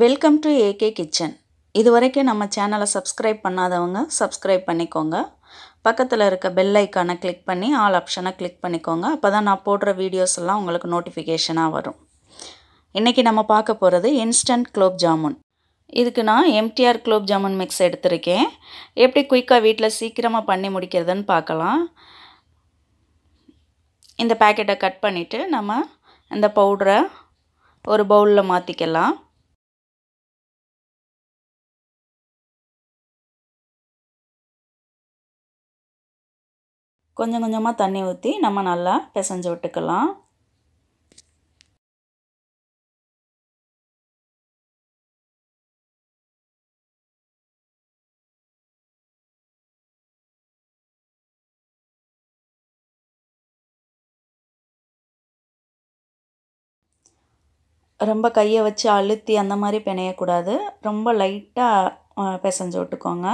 welcome to AK kitchen இது வரைக்கும் நம்ம சேனலை சப்ஸ்கிரைப் பண்ணாதவங்க சப்ஸ்கிரைப் பண்ணிக்கோங்க பக்கத்தில் இருக்க பெல் ஐக்கானை கிளிக் பண்ணி ஆல் ஆப்ஷனை கிளிக் பண்ணிக்கோங்க அப்போ தான் நான் போடுற வீடியோஸ் எல்லாம் உங்களுக்கு நோட்டிஃபிகேஷனாக வரும் இன்றைக்கி நம்ம பார்க்க போகிறது இன்ஸ்டன்ட் குலோப் ஜாமுன் இதுக்கு நான் எம்டிஆர் குலோப் ஜாமுன் மிக்ஸ் எடுத்திருக்கேன் எப்படி குயிக்காக வீட்டில் சீக்கிரமாக பண்ணி முடிக்கிறதுன்னு பார்க்கலாம் இந்த பேக்கெட்டை கட் பண்ணிவிட்டு நம்ம இந்த பவுடரை ஒரு பவுலில் மாற்றிக்கலாம் கொஞ்சம் கொஞ்சமாக தண்ணி ஊற்றி நம்ம நல்லா பிசைஞ்சு விட்டுக்கலாம் ரொம்ப கையை வச்சு அழுத்தி அந்த மாதிரி பிணையக்கூடாது ரொம்ப லைட்டாக பிசைஞ்சு விட்டுக்கோங்க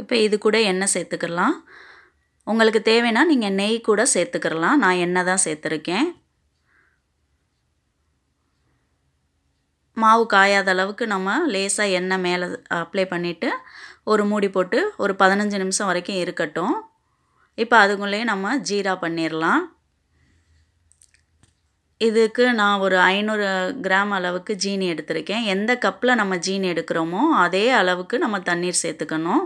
இப்போ இது கூட எண்ணெய் சேர்த்துக்கலாம் உங்களுக்கு தேவைன்னா நீங்கள் நெய் கூட சேர்த்துக்கிறலாம் நான் எண்ணெய் தான் சேர்த்துருக்கேன் மாவு காயாத அளவுக்கு நம்ம லேசாக எண்ணெய் மேலே அப்ளை பண்ணிவிட்டு ஒரு மூடி போட்டு ஒரு பதினஞ்சு நிமிஷம் வரைக்கும் இருக்கட்டும் இப்போ அதுக்குள்ளேயே நம்ம ஜீரா பண்ணிடலாம் இதுக்கு நான் ஒரு ஐநூறு கிராம் அளவுக்கு ஜீனி எடுத்திருக்கேன் எந்த கப்பில் நம்ம ஜீனி எடுக்கிறோமோ அதே அளவுக்கு நம்ம தண்ணீர் சேர்த்துக்கணும்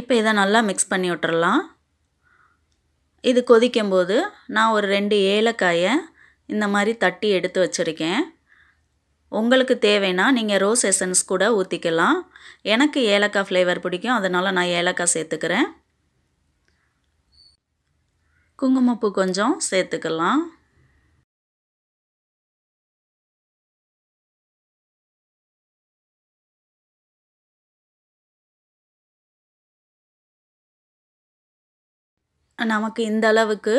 இப்போ இதை நல்லா மிக்ஸ் பண்ணி விட்டுறலாம் இது கொதிக்கும்போது நான் ஒரு ரெண்டு ஏலக்காயை இந்த மாதிரி தட்டி எடுத்து வச்சுருக்கேன் உங்களுக்கு தேவைன்னா நீங்கள் ரோஸ் எசன்ஸ் கூட ஊற்றிக்கலாம் எனக்கு ஏலக்காய் ஃப்ளேவர் பிடிக்கும் அதனால் நான் ஏலக்காய் சேர்த்துக்கிறேன் குங்குமப்பூ கொஞ்சம் சேர்த்துக்கலாம் நமக்கு இந்த அளவுக்கு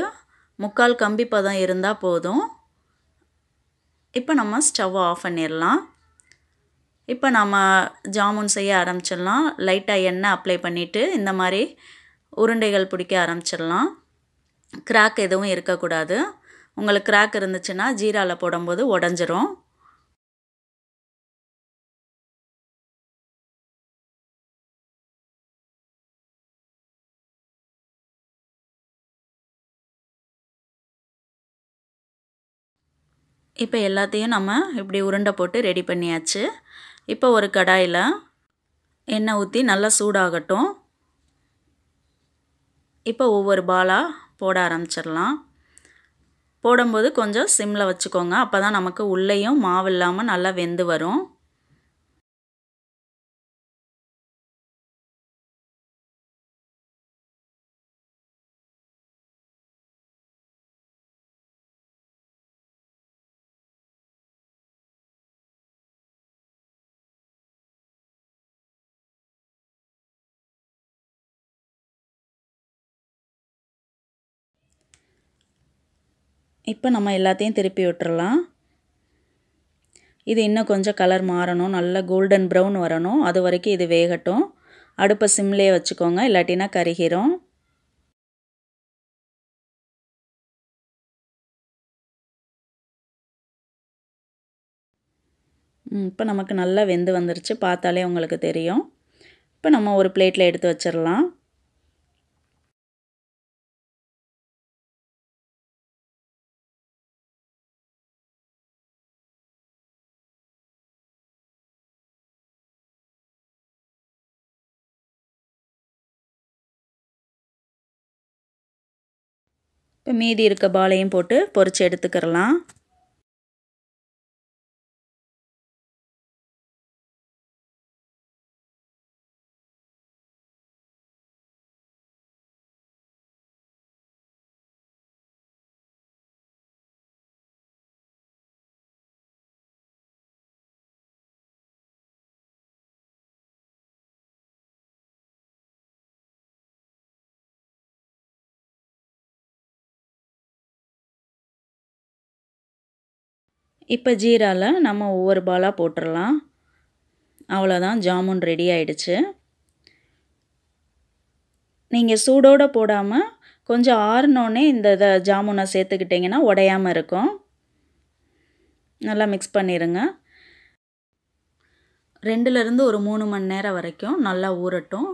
முக்கால் கம்பி பதம் இருந்தால் போதும் இப்போ நம்ம ஸ்டவ் ஆஃப் பண்ணிடலாம் இப்போ நம்ம ஜாமுன் செய்ய ஆரம்பிச்சிடலாம் லைட்டாக எண்ணெய் அப்ளை பண்ணிவிட்டு இந்த மாதிரி உருண்டைகள் பிடிக்க ஆரம்பிச்சிடலாம் கிராக் எதுவும் இருக்கக்கூடாது உங்களுக்கு கிராக் இருந்துச்சுன்னா ஜீராவில் போடும்போது உடஞ்சிரும் இப்போ எல்லாத்தையும் நம்ம இப்படி உருண்டை போட்டு ரெடி பண்ணியாச்சு இப்போ ஒரு கடாயில் எண்ணெய் ஊற்றி நல்லா சூடாகட்டும் இப்போ ஒவ்வொரு பாலாக போட ஆரம்பிச்சிடலாம் போடும்போது கொஞ்சம் சிம்மில் வச்சுக்கோங்க அப்போ தான் நமக்கு உள்ளேயும் மாவு இல்லாமல் நல்லா வெந்து வரும் இப்போ நம்ம எல்லாத்தையும் திருப்பி விட்டுறலாம் இது இன்னும் கொஞ்சம் கலர் மாறணும் நல்ல கோல்டன் ப்ரௌன் வரணும் அது வரைக்கும் இது வேகட்டும் அடுப்பை சிம்லேயே வச்சுக்கோங்க இல்லாட்டினா கருகிறோம் இப்போ நமக்கு நல்லா வெந்து வந்துருச்சு பார்த்தாலே உங்களுக்கு தெரியும் இப்போ நம்ம ஒரு பிளேட்டில் எடுத்து வச்சிடலாம் இப்போ மீதி இருக்க பாலையும் போட்டு பொறிச்சு எடுத்துக்கிறலாம் இப்போ ஜீராவில் நம்ம ஒவ்வொரு பாலாக போட்டுடலாம் அவ்வளோதான் ஜாமுன் ரெடி ஆயிடுச்சு நீங்கள் சூடோடு போடாமல் கொஞ்சம் ஆறினோடனே இந்த இதை ஜாமுனை சேர்த்துக்கிட்டிங்கன்னா உடையாமல் இருக்கும் நல்லா மிக்ஸ் பண்ணிடுங்க ரெண்டுலேருந்து ஒரு மூணு மணி நேரம் வரைக்கும் நல்லா ஊறட்டும்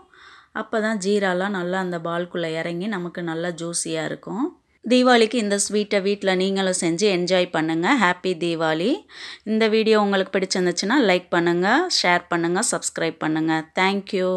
அப்போ தான் ஜீராலாம் நல்லா அந்த பால்குள்ளே இறங்கி நமக்கு நல்லா ஜூஸியாக இருக்கும் தீபாவளிக்கு இந்த ஸ்வீட்டை வீட்டில் நீங்களும் செஞ்சு என்ஜாய் பண்ணுங்கள் ஹாப்பி தீபாவளி இந்த வீடியோ உங்களுக்கு பிடிச்சிருந்துச்சுன்னா லைக் பண்ணுங்கள் ஷேர் பண்ணுங்கள் சப்ஸ்கிரைப் பண்ணுங்கள் தேங்க்யூ